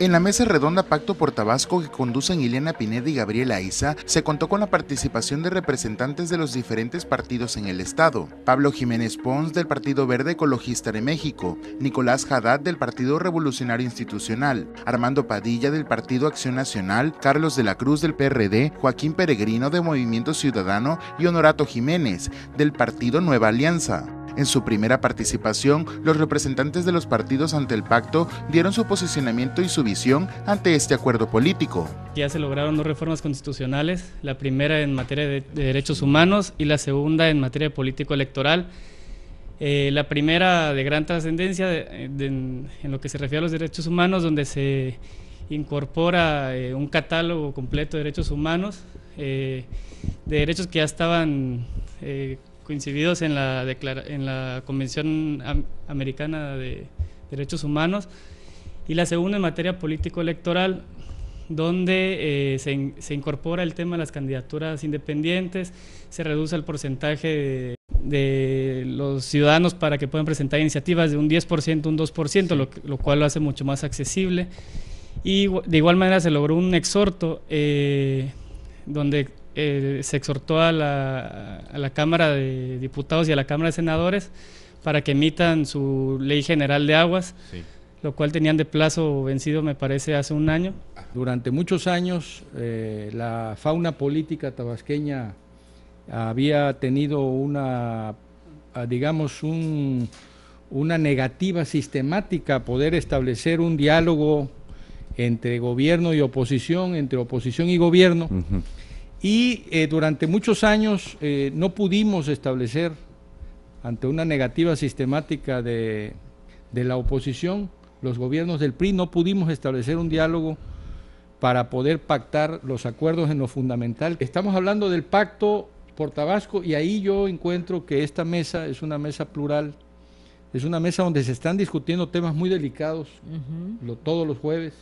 En la mesa redonda Pacto por Tabasco que conducen Ileana Pineda y Gabriela Aiza, se contó con la participación de representantes de los diferentes partidos en el estado. Pablo Jiménez Pons del Partido Verde Ecologista de México, Nicolás Haddad del Partido Revolucionario Institucional, Armando Padilla del Partido Acción Nacional, Carlos de la Cruz del PRD, Joaquín Peregrino de Movimiento Ciudadano y Honorato Jiménez del Partido Nueva Alianza. En su primera participación, los representantes de los partidos ante el pacto dieron su posicionamiento y su visión ante este acuerdo político. Ya se lograron dos reformas constitucionales, la primera en materia de, derechos humanos y la segunda en materia político-electoral. Eh, la primera de gran trascendencia en, lo que se refiere a los derechos humanos, donde se incorpora eh, un catálogo completo de derechos humanos, eh, de derechos que ya estaban coincididos en la, en la Convención Americana de Derechos Humanos, y la segunda en materia político-electoral, donde eh, se, incorpora el tema de las candidaturas independientes, se reduce el porcentaje de, los ciudadanos para que puedan presentar iniciativas de un 10%, un 2%, lo, cual lo hace mucho más accesible. Y de igual manera se logró un exhorto eh, donde eh, se exhortó a la, Cámara de Diputados y a la Cámara de Senadores para que emitan su ley general de aguas, lo cual tenían de plazo vencido, me parece, hace un año. Durante muchos años, eh, la fauna política tabasqueña había tenido una, ah, digamos, una negativa sistemática a poder establecer un diálogo entre gobierno y oposición, entre oposición y gobierno. Y eh, durante muchos años eh, no pudimos establecer, ante una negativa sistemática de, la oposición, los gobiernos del PRI, no pudimos establecer un diálogo para poder pactar los acuerdos en lo fundamental. Estamos hablando del pacto por Tabasco y ahí yo encuentro que esta mesa es una mesa plural, es una mesa donde se están discutiendo temas muy delicados todos los jueves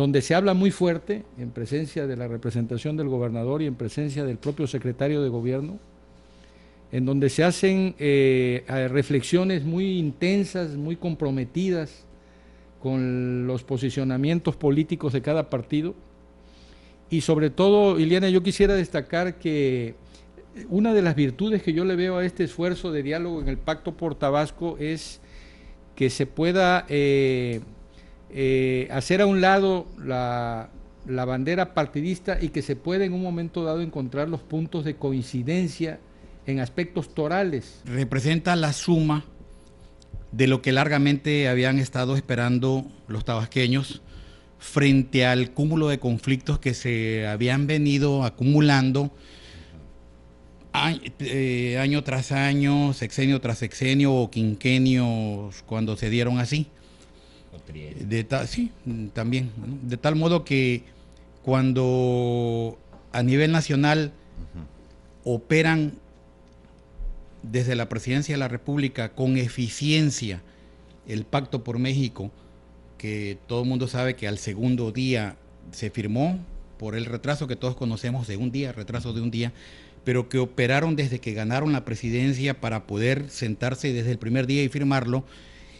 donde se habla muy fuerte, en presencia de la representación del gobernador y en presencia del propio secretario de gobierno, en donde se hacen eh, reflexiones muy intensas, muy comprometidas con los posicionamientos políticos de cada partido. Y sobre todo, Iliana, yo quisiera destacar que una de las virtudes que yo le veo a este esfuerzo de diálogo en el Pacto por Tabasco es que se pueda... Eh, eh, hacer a un lado la, bandera partidista y que se puede en un momento dado encontrar los puntos de coincidencia en aspectos torales. Representa la suma de lo que largamente habían estado esperando los tabasqueños frente al cúmulo de conflictos que se habían venido acumulando eh, año, tras año, sexenio tras sexenio o quinquenios cuando se dieron así sí, también. De tal modo que cuando a nivel nacional operan desde la presidencia de la República con eficiencia el pacto por México, que todo el mundo sabe que al segundo día se firmó por el retraso que todos conocemos de un día, retraso de un día, pero que operaron desde que ganaron la presidencia para poder sentarse desde el primer día y firmarlo,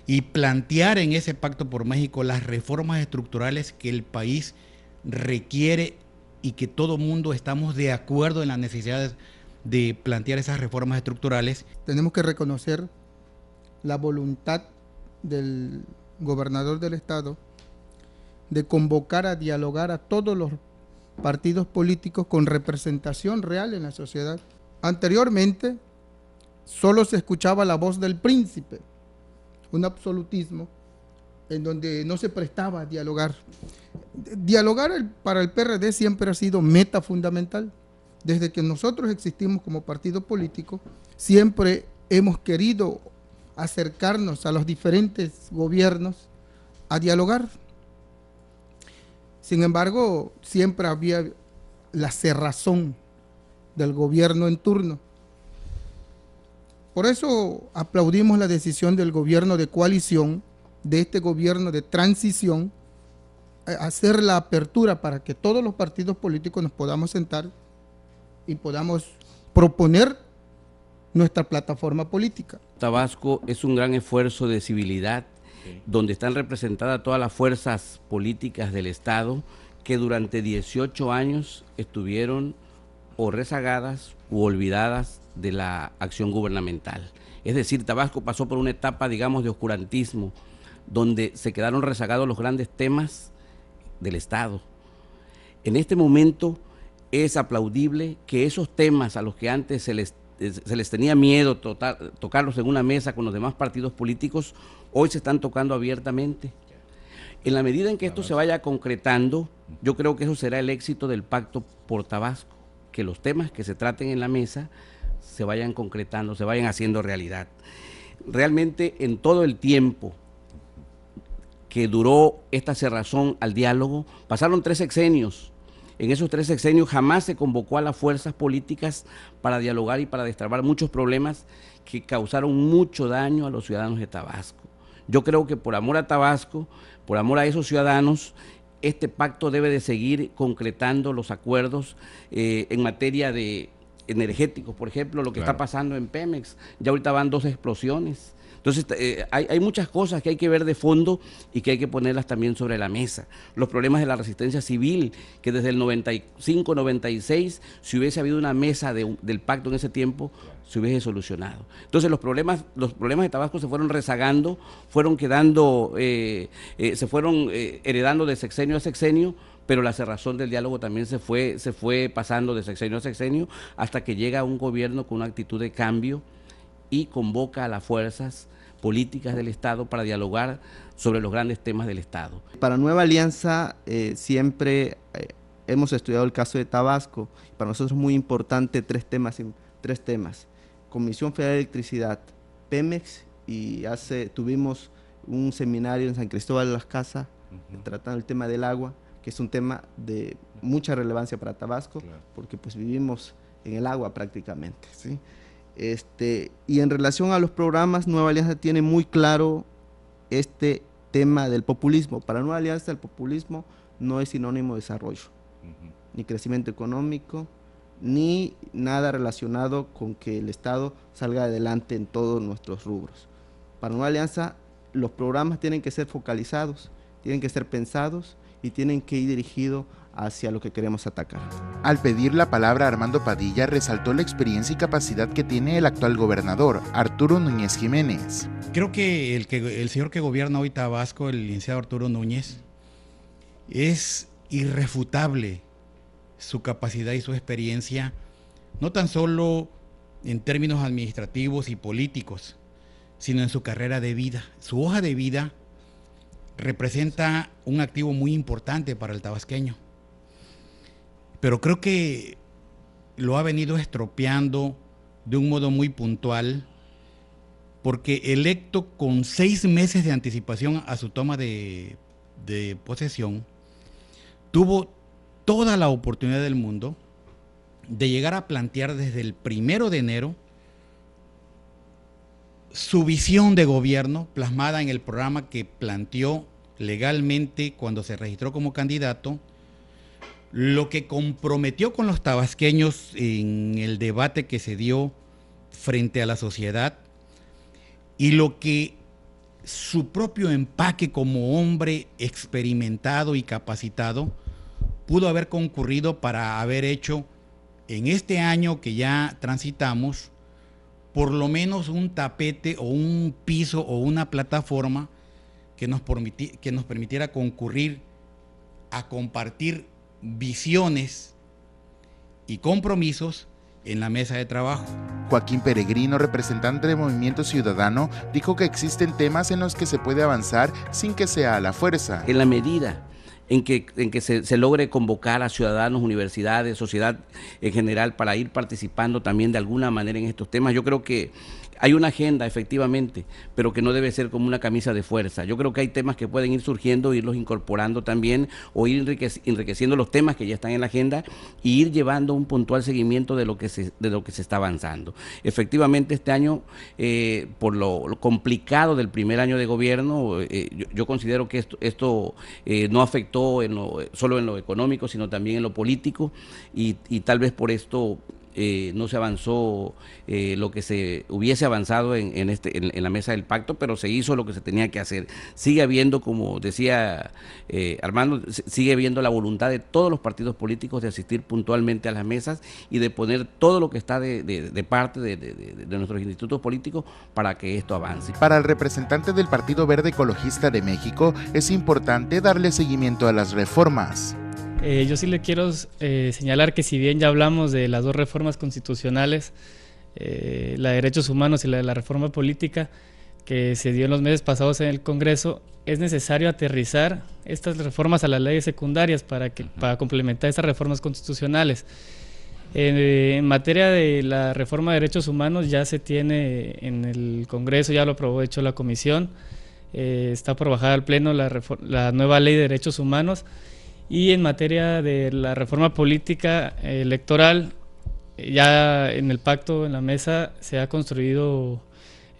y plantear en ese pacto por México las reformas estructurales que el país requiere y que todo mundo estamos de acuerdo en las necesidades de plantear esas reformas estructurales. Tenemos que reconocer la voluntad del gobernador del estado de convocar a dialogar a todos los partidos políticos con representación real en la sociedad. Anteriormente solo se escuchaba la voz del príncipe un absolutismo en donde no se prestaba a dialogar. Dialogar para el PRD siempre ha sido meta fundamental. Desde que nosotros existimos como partido político, siempre hemos querido acercarnos a los diferentes gobiernos a dialogar. Sin embargo, siempre había la cerrazón del gobierno en turno por eso aplaudimos la decisión del gobierno de coalición, de este gobierno de transición, hacer la apertura para que todos los partidos políticos nos podamos sentar y podamos proponer nuestra plataforma política. Tabasco es un gran esfuerzo de civilidad donde están representadas todas las fuerzas políticas del Estado que durante 18 años estuvieron o rezagadas u olvidadas de la acción gubernamental. Es decir, Tabasco pasó por una etapa, digamos, de oscurantismo, donde se quedaron rezagados los grandes temas del Estado. En este momento es aplaudible que esos temas a los que antes se les, tenía miedo tota-, tocarlos en una mesa con los demás partidos políticos, hoy se están tocando abiertamente. En la medida en que esto se vaya concretando, yo creo que eso será el éxito del pacto por Tabasco, que los temas que se traten en la mesa se vayan concretando, se vayan haciendo realidad. Realmente en todo el tiempo que duró esta cerrazón al diálogo, pasaron tres exenios En esos tres exenios jamás se convocó a las fuerzas políticas para dialogar y para destrabar muchos problemas que causaron mucho daño a los ciudadanos de Tabasco. Yo creo que por amor a Tabasco, por amor a esos ciudadanos, este pacto debe de seguir concretando los acuerdos eh, en materia de energéticos, por ejemplo, lo que está pasando en Pemex. Ya ahorita van dos explosiones. Entonces, eh, hay, muchas cosas que hay que ver de fondo y que hay que ponerlas también sobre la mesa. Los problemas de la resistencia civil, que desde el 95, 96, si hubiese habido una mesa del pacto en ese tiempo, se hubiese solucionado. Entonces, los problemas, los problemas de Tabasco se fueron rezagando, fueron quedando, eh, eh, se fueron heredando de sexenio a sexenio pero la cerrazón del diálogo también se fue, se fue pasando de sexenio a sexenio hasta que llega un gobierno con una actitud de cambio y convoca a las fuerzas políticas del Estado para dialogar sobre los grandes temas del Estado. Para Nueva Alianza eh, siempre eh, hemos estudiado el caso de Tabasco. Para nosotros es muy importante tres temas, tres temas. Comisión Federal de Electricidad, Pemex y hace tuvimos un seminario en San Cristóbal de las Casas tratando el tema del agua que es un tema de mucha relevancia para Tabasco, porque pues vivimos en el agua prácticamente. ¿sí? Este, y en relación a los programas, Nueva Alianza tiene muy claro este tema del populismo. Para Nueva Alianza el populismo no es sinónimo de desarrollo, ni crecimiento económico, ni nada relacionado con que el Estado salga adelante en todos nuestros rubros. Para Nueva Alianza los programas tienen que ser focalizados, tienen que ser pensados y tienen que ir dirigido hacia lo que queremos atacar. Al pedir la palabra Armando Padilla resaltó la experiencia y capacidad que tiene el actual gobernador, Arturo Núñez Jiménez. Creo que el, que, el señor que gobierna hoy Tabasco, el licenciado Arturo Núñez, es irrefutable su capacidad y su experiencia, no tan solo en términos administrativos y políticos, sino en su carrera de vida. Su hoja de vida representa un activo muy importante para el tabasqueño. Pero creo que lo ha venido estropeando de un modo muy puntual, porque electo con seis meses de anticipación a su toma de, posesión, tuvo toda la oportunidad del mundo de llegar a plantear desde el primero de enero su visión de gobierno plasmada en el programa que planteó legalmente cuando se registró como candidato, lo que comprometió con los tabasqueños en el debate que se dio frente a la sociedad y lo que su propio empaque como hombre experimentado y capacitado pudo haber concurrido para haber hecho en este año que ya transitamos por lo menos un tapete o un piso o una plataforma que nos, permitiera concurrir a compartir visiones y compromisos en la mesa de trabajo. Joaquín Peregrino, representante del Movimiento Ciudadano, dijo que existen temas en los que se puede avanzar sin que sea a la fuerza. En la medida en que, se, logre convocar a ciudadanos, universidades, sociedad en general para ir participando también de alguna manera en estos temas. Yo creo que hay una agenda, efectivamente, pero que no debe ser como una camisa de fuerza. Yo creo que hay temas que pueden ir surgiendo, irlos incorporando también, o ir enriqueciendo los temas que ya están en la agenda e ir llevando un puntual seguimiento de lo que se, de lo que se está avanzando. Efectivamente, este año, eh, por lo, complicado del primer año de gobierno, eh, yo, considero que esto, esto eh, no afectó solo en lo económico, sino también en lo político, y, y tal vez por esto eh, no se avanzó eh, lo que se hubiese avanzado en, este, en, la mesa del pacto, pero se hizo lo que se tenía que hacer. Sigue habiendo, como decía eh, Armando, sigue habiendo la voluntad de todos los partidos políticos de asistir puntualmente a las mesas y de poner todo lo que está de, parte de, de nuestros institutos políticos para que esto avance. Para el representante del Partido Verde Ecologista de México es importante darle seguimiento a las reformas. Eh, yo sí le quiero eh, señalar que si bien ya hablamos de las dos reformas constitucionales, eh, la de derechos humanos y la de la reforma política, que se dio en los meses pasados en el Congreso, es necesario aterrizar estas reformas a las leyes secundarias para, que, para complementar estas reformas constitucionales. en materia de la reforma de derechos humanos ya se tiene en el Congreso, ya lo aprobó hecho la Comisión, eh, está aprobada al Pleno la, la nueva ley de derechos humanos y en materia de la reforma política electoral, eh, ya en el pacto, en la mesa, se ha construido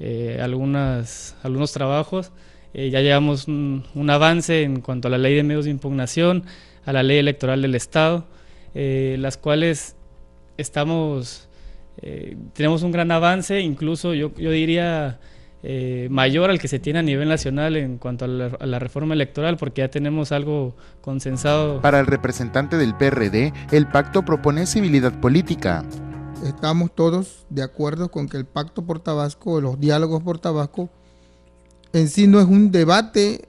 eh, algunas, algunos trabajos. Eh, ya llevamos un, avance en cuanto a la ley de medios de impugnación, a la ley electoral del Estado, las cuales estamos, tenemos un gran avance, incluso yo, yo diría eh, mayor al que se tiene a nivel nacional en cuanto a la, reforma electoral, porque ya tenemos algo consensado. Para el representante del PRD, el pacto propone civilidad política. Estamos todos de acuerdo con que el pacto por Tabasco, los diálogos por Tabasco, en sí no es un debate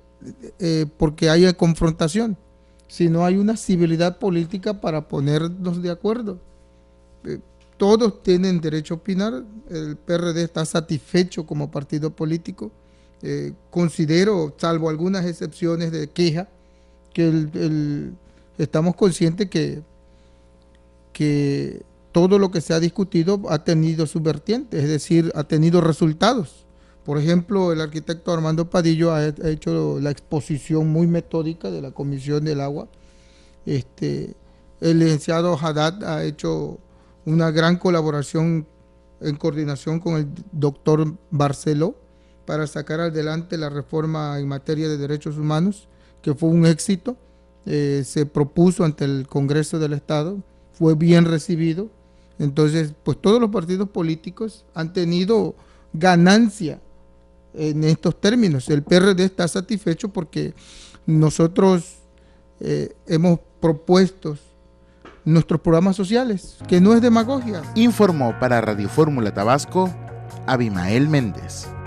eh, porque haya confrontación, sino hay una civilidad política para ponernos de acuerdo. Eh, todos tienen derecho a opinar. El PRD está satisfecho como partido político. Eh, considero, salvo algunas excepciones de queja, que estamos conscientes que, todo lo que se ha discutido ha tenido su vertiente, es decir, ha tenido resultados. Por ejemplo, el arquitecto Armando Padillo ha, hecho la exposición muy metódica de la Comisión del Agua. Este, el licenciado Haddad ha hecho una gran colaboración en coordinación con el doctor Barceló para sacar adelante la reforma en materia de derechos humanos, que fue un éxito. Eh, se propuso ante el Congreso del Estado, fue bien recibido. Entonces, pues todos los partidos políticos han tenido ganancia en estos términos. El PRD está satisfecho porque nosotros eh, hemos propuesto nuestros programas sociales, que no es demagogia. Informó para Radio Fórmula Tabasco Abimael Méndez.